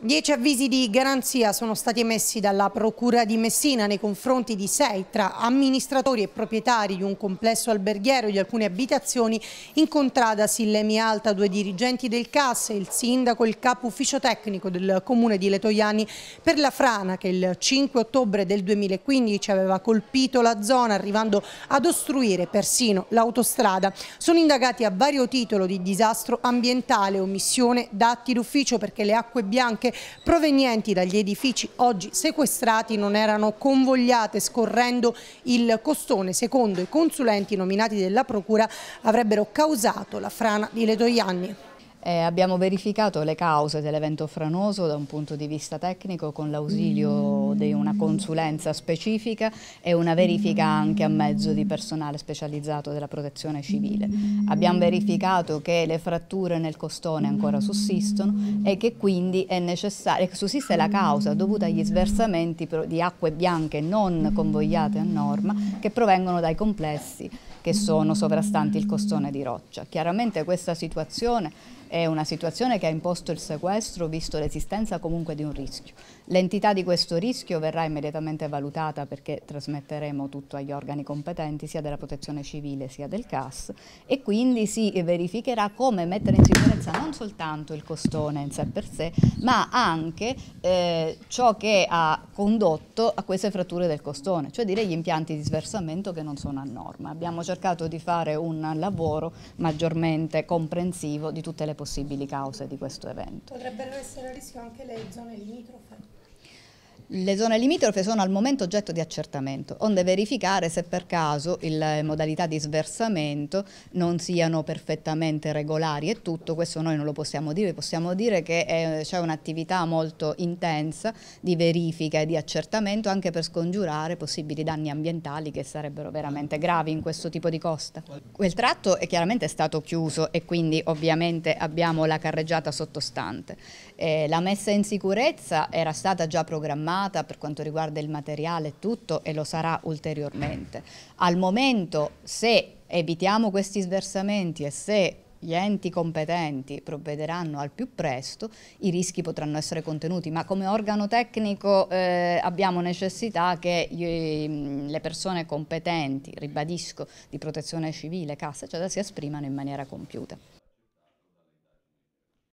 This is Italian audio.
Dieci avvisi di garanzia sono stati emessi dalla Procura di Messina nei confronti di sei tra amministratori e proprietari di un complesso alberghiero di alcune abitazioni in contrada Sillemi Alta due dirigenti del CAS, il sindaco e il capo ufficio tecnico del comune di Letoiani per la frana che il 5 ottobre del 2015 aveva colpito la zona arrivando ad ostruire persino l'autostrada. Sono indagati a vario titolo di disastro ambientale, omissione, datti d'ufficio perché le acque bianche bianche provenienti dagli edifici oggi sequestrati non erano convogliate scorrendo il costone. Secondo i consulenti nominati della Procura avrebbero causato la frana di Letoianni. Eh, abbiamo verificato le cause dell'evento franoso da un punto di vista tecnico con l'ausilio di una consulenza specifica e una verifica anche a mezzo di personale specializzato della protezione civile. Abbiamo verificato che le fratture nel costone ancora sussistono e che quindi è necessario, sussiste la causa dovuta agli sversamenti di acque bianche non convogliate a norma che provengono dai complessi che sono sovrastanti il costone di roccia. Chiaramente questa situazione è una situazione che ha imposto il sequestro visto l'esistenza comunque di un rischio. L'entità di questo rischio verrà immediatamente valutata perché trasmetteremo tutto agli organi competenti sia della protezione civile sia del CAS e quindi si verificherà come mettere in sicurezza non soltanto il costone in sé per sé ma anche eh, ciò che ha condotto a queste fratture del costone, cioè dire gli impianti di sversamento che non sono a norma. Abbiamo cercato di fare un lavoro maggiormente comprensivo di tutte le possibili cause di questo evento. Potrebbero essere a rischio anche le zone limitrofe? Le zone limitrofe sono al momento oggetto di accertamento, onde verificare se per caso le eh, modalità di sversamento non siano perfettamente regolari e tutto, questo noi non lo possiamo dire, possiamo dire che eh, c'è un'attività molto intensa di verifica e di accertamento anche per scongiurare possibili danni ambientali che sarebbero veramente gravi in questo tipo di costa. Quel tratto è chiaramente stato chiuso e quindi ovviamente abbiamo la carreggiata sottostante. Eh, la messa in sicurezza era stata già programmata aggiornata per quanto riguarda il materiale e tutto e lo sarà ulteriormente. Al momento se evitiamo questi sversamenti e se gli enti competenti provvederanno al più presto, i rischi potranno essere contenuti, ma come organo tecnico eh, abbiamo necessità che gli, le persone competenti, ribadisco, di protezione civile, cassa, eccetera, si esprimano in maniera compiuta.